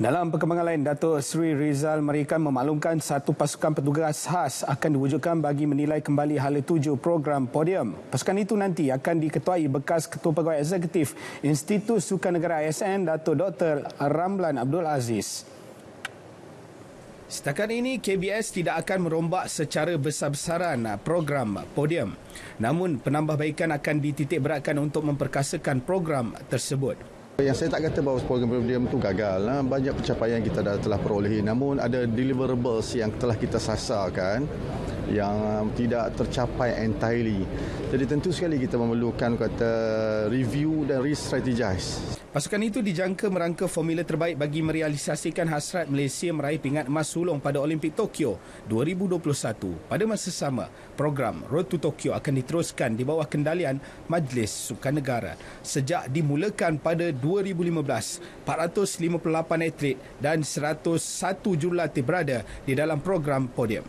Dalam perkembangan lain, Datuk Sri Rizal Merikan memaklumkan satu pasukan petugas khas akan diwujudkan bagi menilai kembali hala tuju program podium. Pasukan itu nanti akan diketuai bekas Ketua Pegawai Eksekutif Institut Sukan Negara ISN, Datuk Dr. Ramlan Abdul Aziz. Setakat ini, KBS tidak akan merombak secara besar-besaran program podium. Namun, penambahbaikan akan dititikberatkan untuk memperkasakan program tersebut. Yang saya tak kata bahawa program Perdiam itu gagal. Lah. Banyak pencapaian yang kita dah telah perolehi. Namun ada deliverables yang telah kita sasarkan yang tidak tercapai entirely. Jadi tentu sekali kita memerlukan kata review dan re-strategize. Pasukan itu dijangka merangka formula terbaik bagi merealisasikan hasrat Malaysia meraih pingat emas sulung pada Olimpik Tokyo 2021. Pada masa sama, program Road to Tokyo akan diteruskan di bawah kendalian Majlis Sukan Negara sejak dimulakan pada 2015, 458 atlet dan 101 jurulatih berada di dalam program podium.